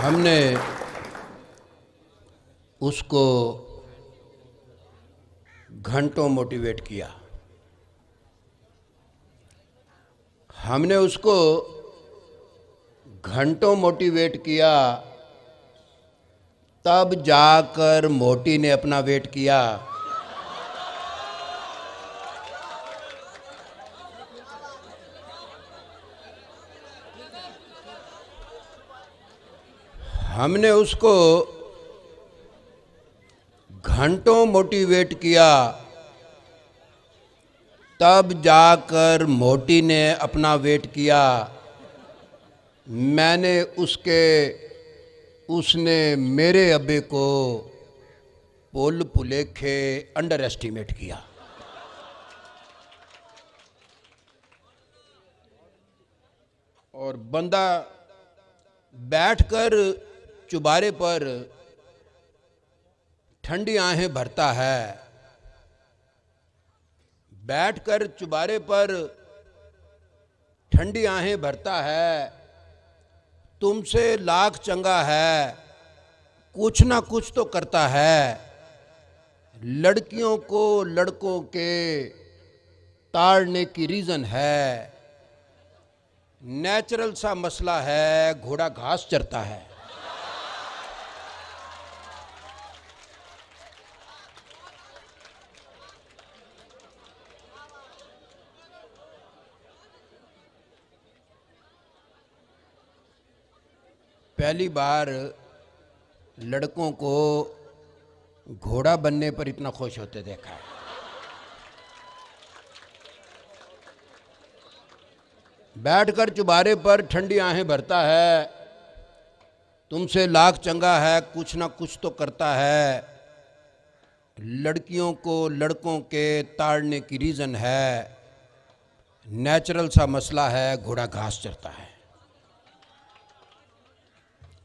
हमने उसको घंटों मोटिवेट किया हमने उसको घंटों मोटिवेट किया तब जाकर मोटी ने अपना वेट किया हमने उसको घंटों मोटिवेट किया तब जाकर मोटी ने अपना वेट किया मैंने उसके उसने मेरे अबे को पुल पुलेखे अंडर एस्टिमेट किया और बंदा बैठकर चुबारे पर ठंडी आहें भरता है बैठकर चुबारे पर ठंडी आहें भरता है तुमसे लाख चंगा है कुछ ना कुछ तो करता है लड़कियों को लड़कों के ताड़ने की रीज़न है नेचुरल सा मसला है घोड़ा घास चरता है पहली बार लड़कों को घोड़ा बनने पर इतना खुश होते देखा है बैठकर चुबारे पर ठंडी आहें भरता है तुमसे लाख चंगा है कुछ ना कुछ तो करता है लड़कियों को लड़कों के ताड़ने की रीज़न है नेचुरल सा मसला है घोड़ा घास चरता है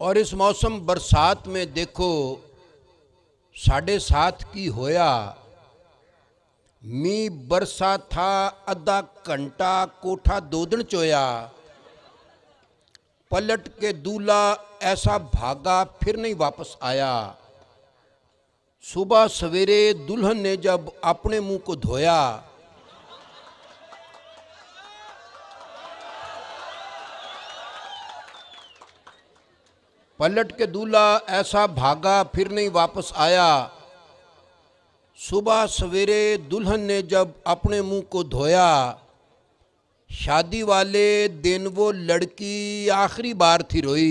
और इस मौसम बरसात में देखो साढ़े सात की होया मी बरसा था अद्धा घंटा कोठा दो दिन चोया पलट के दूल्हा ऐसा भागा फिर नहीं वापस आया सुबह सवेरे दुल्हन ने जब अपने मुंह को धोया पलट के दूल्हा ऐसा भागा फिर नहीं वापस आया सुबह सवेरे दुल्हन ने जब अपने मुंह को धोया शादी वाले दिन वो लड़की आखिरी बार थी रोई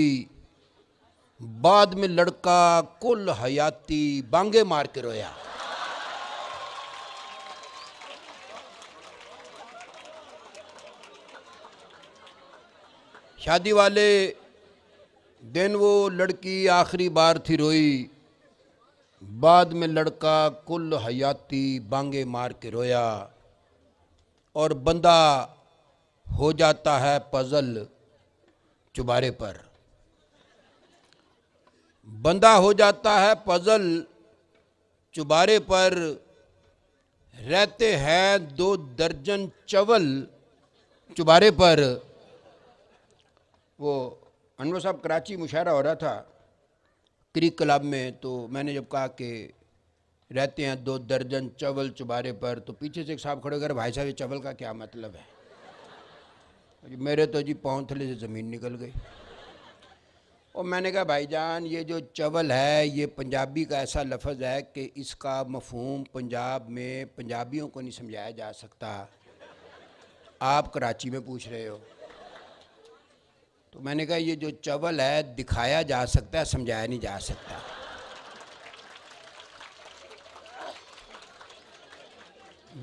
बाद में लड़का कुल हयाती बांगे मार के रोया शादी वाले दिन वो लड़की आखिरी बार थी रोई बाद में लड़का कुल हयाती बांगे मार के रोया और बंदा हो जाता है पजल चुबारे पर बंदा हो जाता है पजल चुबारे पर रहते हैं दो दर्जन चवल चुबारे पर वो अनवर साहब कराची मुशायरा हो रहा था क्रिक क्लब में तो मैंने जब कहा कि रहते हैं दो दर्जन चवल चुबारे पर तो पीछे से एक साहब खड़े कर भाई साहब ये चवल का क्या मतलब है मेरे तो जी पाँव थले से ज़मीन निकल गई और मैंने कहा भाईजान ये जो चवल है ये पंजाबी का ऐसा लफज है कि इसका मफहम पंजाब में पंजाबियों को नहीं समझाया जा सकता आप कराची में पूछ रहे हो तो मैंने कहा ये जो चवल है दिखाया जा सकता है समझाया नहीं जा सकता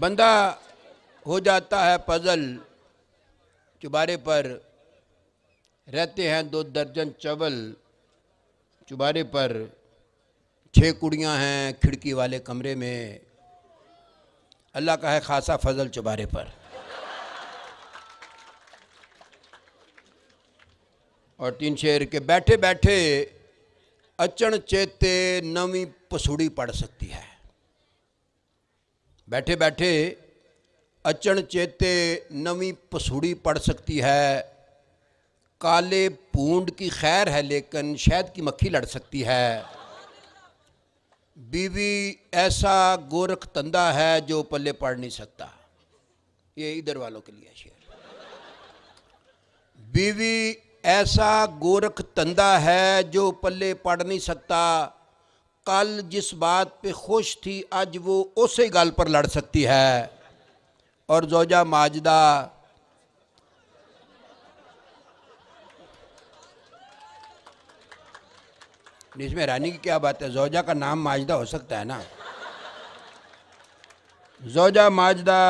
बंदा हो जाता है पजल चुबारे पर रहते हैं दो दर्जन चवल चुबारे पर छः कुड़ियाँ हैं खिड़की वाले कमरे में अल्लाह का है खासा फजल चुबारे पर और तीन शेर के बैठे बैठे अचन चेते नवी पसुड़ी पड़ सकती है बैठे बैठे अचन चेते नवी पसुड़ी पड़ सकती है काले पूंड की खैर है लेकिन शहद की मक्खी लड़ सकती है बीवी ऐसा गोरख तंदा है जो पल्ले पड़ नहीं सकता ये इधर वालों के लिए शेर बीवी ऐसा गोरख तंदा है जो पल्ले पढ़ नहीं सकता कल जिस बात पे खुश थी आज वो उसी गल पर लड़ सकती है और जोजा माजदा इसमें रानी की क्या बात है जोजा का नाम माजदा हो सकता है ना जोजा माजदा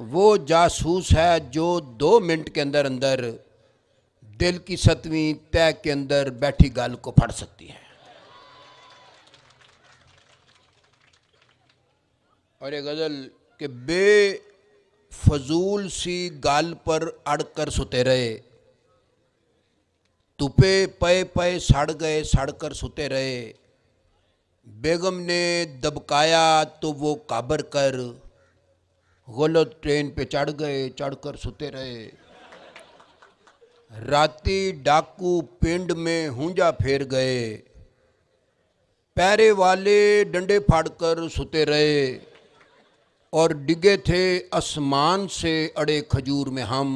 वो जासूस है जो दो मिनट के अंदर अंदर दिल की सतवीं तय के अंदर बैठी गाल को फट सकती है और ये गज़ल के बे फजूल सी गाल पर अड़ कर सुते रहे तुपे पे पे सड़ गए सड़ कर सुते रहे बेगम ने दबकाया तो वो काबर कर गलत ट्रेन पे चढ़ गए चढ़ कर सुते रहे राती डाकू पिंड में हूंजा फेर गए पैरे वाले डंडे फाड़कर सुते रहे और डिगे थे आसमान से अड़े खजूर में हम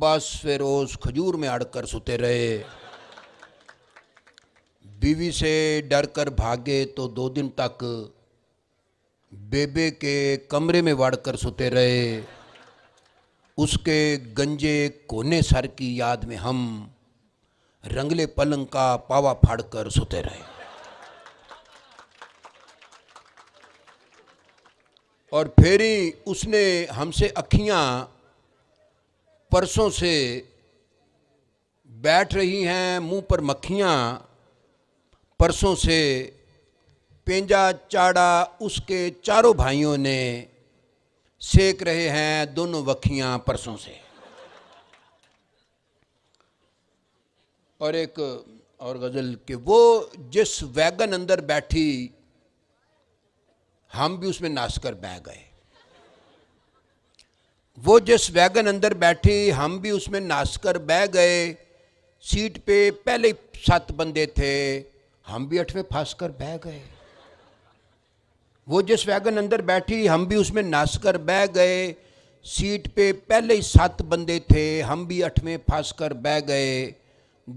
बस फिर उस खजूर में अड़कर सुते रहे बीवी से डर कर भागे तो दो दिन तक बेबे के कमरे में वाड़ कर सुते रहे उसके गंजे कोने सर की याद में हम रंगले पलंग का पावा फाड़ कर सोते रहे और फिर ही उसने हमसे अखियाँ परसों से बैठ रही हैं मुंह पर मक्खियाँ परसों से पेंजा चाड़ा उसके चारों भाइयों ने सेक रहे हैं दोनों वखियां परसों से और एक और गज़ल के वो जिस वैगन अंदर बैठी हम भी उसमें नाचकर बह गए वो जिस वैगन अंदर बैठी हम भी उसमें नाचकर बह गए सीट पे पहले सात बंदे थे हम भी अठवें फंस कर बह गए वो जिस वैगन अंदर बैठी हम भी उसमें नस कर बह गए सीट पे पहले ही सात बंदे थे हम भी अठवें फंस कर बह गए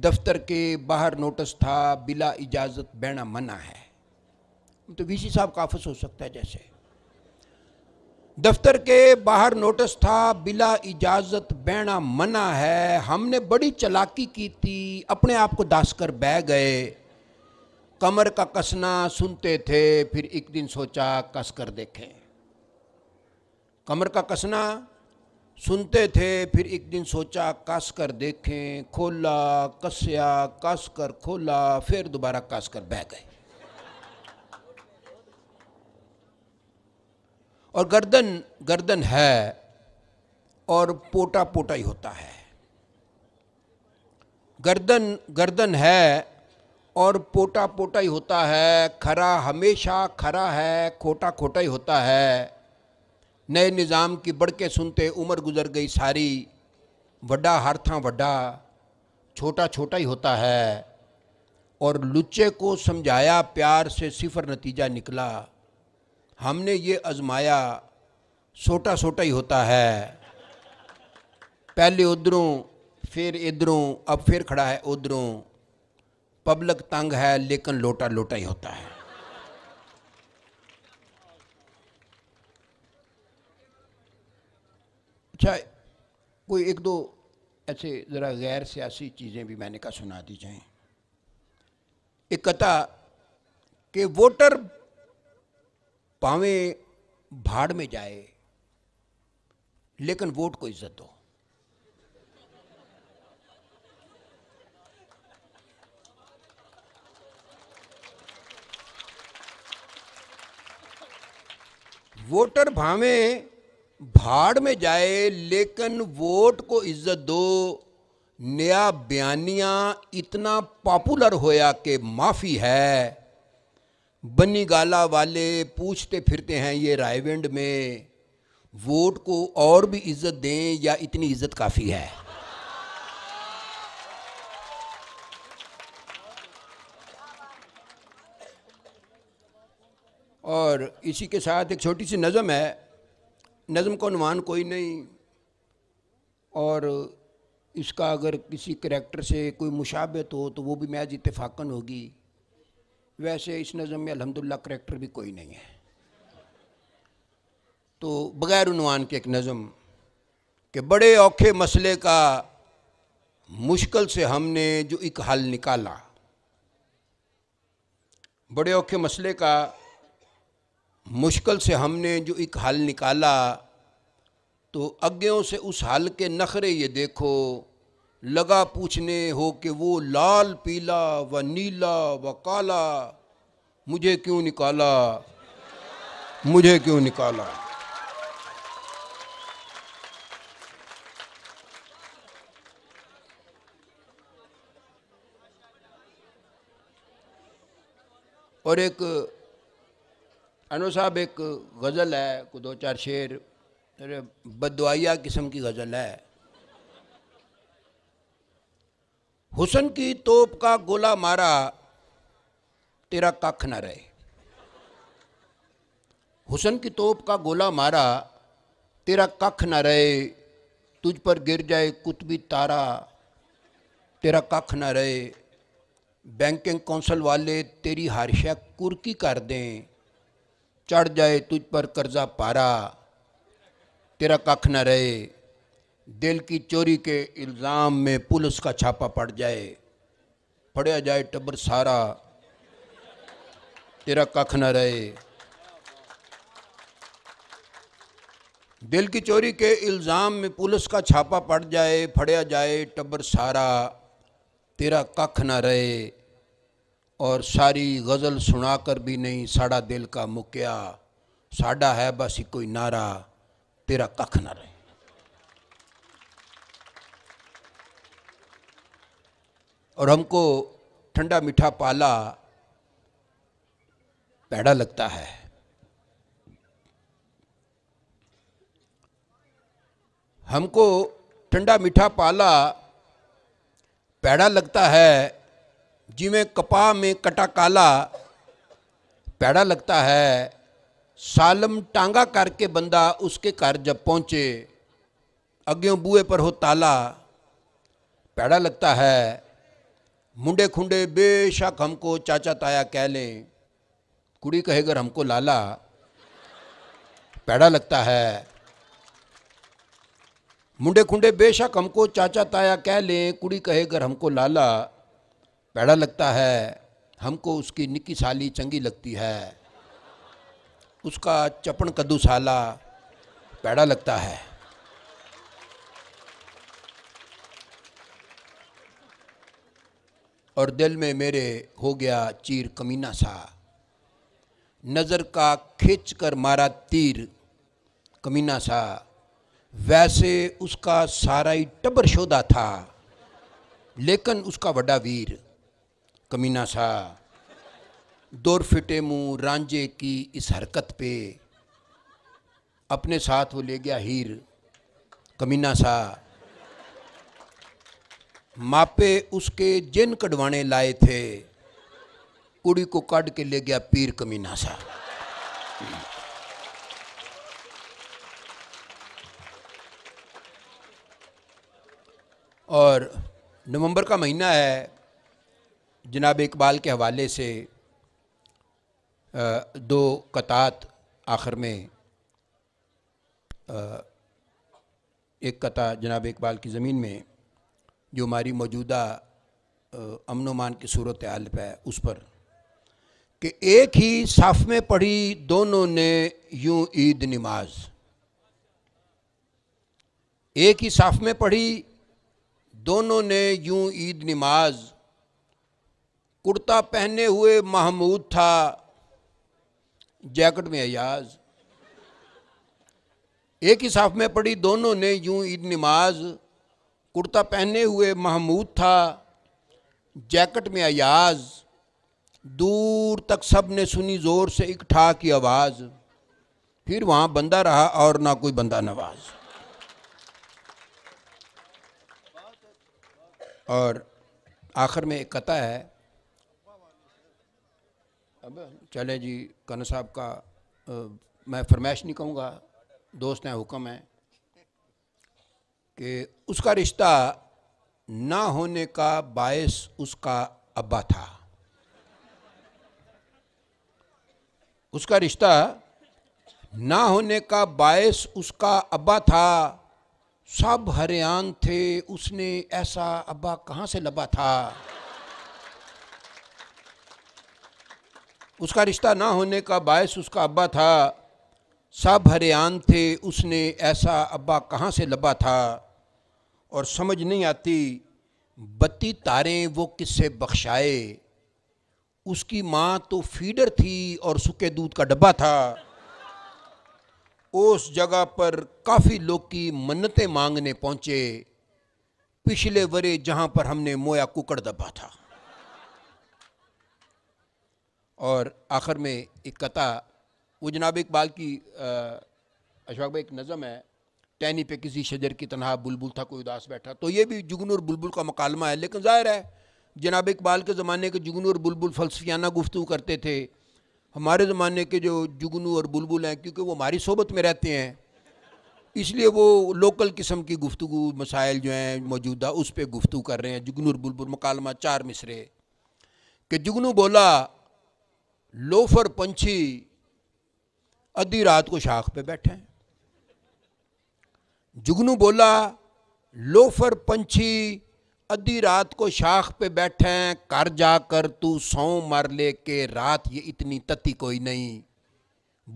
दफ्तर के बाहर नोटिस था बिला इजाज़त बहना मना है तो वीसी साहब काफस हो सकता है जैसे दफ्तर के बाहर नोटिस था बिला इजाज़त बहना मना है हमने बड़ी चलाकी की थी अपने आप को दास कर बह गए कमर का कसना सुनते थे फिर एक दिन सोचा कस कर देखें कमर का कसना सुनते थे फिर एक दिन सोचा कस कर देखें खोला कसया कस कर खोला फिर दोबारा कस कर बह गए और गर्दन गर्दन है और पोटा पोटा ही होता है गर्दन गर्दन है और पोटा पोटा ही होता है खरा हमेशा खरा है खोटा खोटा ही होता है नए निज़ाम की बड़के सुनते उम्र गुजर गई सारी वड्डा हर था वड्डा छोटा छोटा ही होता है और लुच्चे को समझाया प्यार से सिफर नतीजा निकला हमने ये आजमाया छोटा छोटा ही होता है पहले उधरों फिर इधरों अब फिर खड़ा है उधरों पब्लिक तंग है लेकिन लोटा लोटा ही होता है अच्छा कोई एक दो ऐसे ज़रा गैर सियासी चीज़ें भी मैंने कहा सुना दी जाएं एक कथा कि वोटर पावे भाड़ में जाए लेकिन वोट को इज्जत दो वोटर भावे भाड़ में जाए लेकिन वोट को इज्जत दो नया बयानिया इतना पॉपुलर होया कि माफ़ी है बनी गाला वाले पूछते फिरते हैं ये रायवेंड में वोट को और भी इज्जत दें या इतनी इज्जत काफ़ी है और इसी के साथ एक छोटी सी नज़म है नज़म को अनुमान कोई नहीं और इसका अगर किसी करेक्टर से कोई मुशाबत हो तो वो भी मैज इतफाक़न होगी वैसे इस नज़म में अलहमदिल्ला करेक्टर भी कोई नहीं है तो बग़ैर उनवान के एक नज़म के बड़े औखे मसले का मुश्किल से हमने जो एक हल निकाला बड़े औखे मसले का मुश्किल से हमने जो एक हल निकाला तो अज्ञों से उस हल के नखरे ये देखो लगा पूछने हो कि वो लाल पीला व नीला व काला मुझे क्यों निकाला मुझे क्यों निकाला और एक अनु साहब एक गज़ल है को दो चार शेर अरे बदवाइया किस्म की गज़ल है हुसन की तोप का गोला मारा तेरा कख ना रहे हुसन की तोप का गोला मारा तेरा कख ना रहे तुझ पर गिर जाए कुतबी तारा तेरा कख ना रहे बैंकिंग कौंसल वाले तेरी हारशा कुर्की कर दें चढ़ जाए तुझ पर कर्जा पारा तेरा कख न रहे दिल की चोरी के इल्ज़ाम में पुलिस का छापा पड़ जाए फड़िया जाए टब्बर सारा तेरा कख न रहे दिल की चोरी के इल्ज़ाम में पुलिस का छापा पड़ जाए फड़िया जाए टब्बर सारा तेरा कख न रहे और सारी गज़ल सुना कर भी नहीं साड़ा दिल का मुकिया साडा है बस ही कोई नारा तेरा कख ना रहे और हमको ठंडा मीठा पाला पैड़ा लगता है हमको ठंडा मीठा पाला पैड़ा लगता है जिमें कपाह में कटा काला पैड़ा लगता है सालम टांगा करके बंदा उसके घर जब पहुँचे अग्यों बूहे पर हो ताला पैड़ा लगता है मुंडे खुंडे बेशक हमको चाचा ताया कह लें कुड़ी कहेगर हमको लाला पैड़ा लगता है मुंडे खुंडे बेशक हमको चाचा ताया कह लें कुड़ी कहेगर हमको लाला पैड़ा लगता है हमको उसकी निक्की साली चंगी लगती है उसका चपन कद्दू साला पैड़ा लगता है और दिल में मेरे हो गया चीर कमीना सा नज़र का खींच कर मारा तीर कमीना सा वैसे उसका सारा ही टबर शोधा था लेकिन उसका बड़ा वीर कमीना सा दौर फिटे मुँह रांझे की इस हरकत पे अपने साथ वो ले गया हीर कमीना सा मापे उसके जिन कडवाने लाए थे कुड़ी को काट के ले गया पीर कमीना सा और नवंबर का महीना है जनाब इकबाल के हवाले से दो कतात आखिर में एक कता जनाब इकबाल की ज़मीन में जो हमारी मौजूदा अमन अमान की सूरत हाल पर है उस पर कि एक ही साफ में पढ़ी दोनों ने यूं ईद नमाज एक ही साफ में पढ़ी दोनों ने यूं ईद नमाज कुर्ता पहने हुए महमूद था जैकेट में अयाज एक ही साफ में पड़ी दोनों ने यूं ईद नमाज कुर्ता पहने हुए महमूद था जैकेट में अयाज दूर तक सब ने सुनी ज़ोर से इकठा की आवाज़ फिर वहाँ बंदा रहा और ना कोई बंदा नवाज और आखिर में एक कथा है चले जी कन साहब का आ, मैं फरमाइश नहीं कहूँगा दोस्त हैं हुक्म है कि उसका रिश्ता ना होने का बायस उसका अब्बा था उसका रिश्ता ना होने का बायस उसका अब्बा था सब हरियान थे उसने ऐसा अब्बा कहाँ से लबा था उसका रिश्ता ना होने का बायस उसका अब्बा था सब हरियान थे उसने ऐसा अब्बा कहाँ से लबा था और समझ नहीं आती बत्ती तारें वो किससे बख्शाए उसकी माँ तो फीडर थी और सूखे दूध का डब्बा था उस जगह पर काफ़ी लोग की मन्नतें मांगने पहुँचे पिछले वरे जहाँ पर हमने मोया कुकड़ दबा था और आखिर में एक कथा वो जनाब इकबाल की अशफाक भाई एक नज़म है टैनी पे किसी शजर की तनहा बुलबुल था कोई उदास बैठा तो ये भी जुगनू और बुलबुल का मकालमा है लेकिन ज़ाहिर है जनाब इकबाल के ज़माने के जुगनू और बुलबुल फलसफियाना गुफ्तु करते थे हमारे ज़माने के जो जुगनू और बुलबुल हैं क्योंकि वो हमारी सोबत में रहते हैं इसलिए वो लोकल किस्म की गुफ्तु मसाइल जो हैं मौजूदा उस पर गुफ्तु कर रहे हैं जुगनू और बुलबुल मकालमा चार मिसरे कि जुगनू बोला लोफर पंछी अद्धी रात को शाख पे बैठे हैं जुगनू बोला लोफर पंछी अद्धी रात को शाख पे बैठे हैं घर जाकर तू सौ मार ले के रात ये इतनी तती कोई नहीं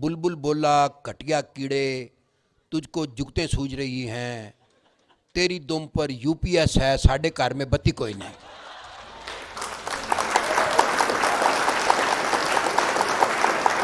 बुलबुल बोला घटिया कीड़े तुझको जुगतें सूझ रही हैं तेरी दुम पर यूपीएस है साढ़े घर में बत्ती कोई नहीं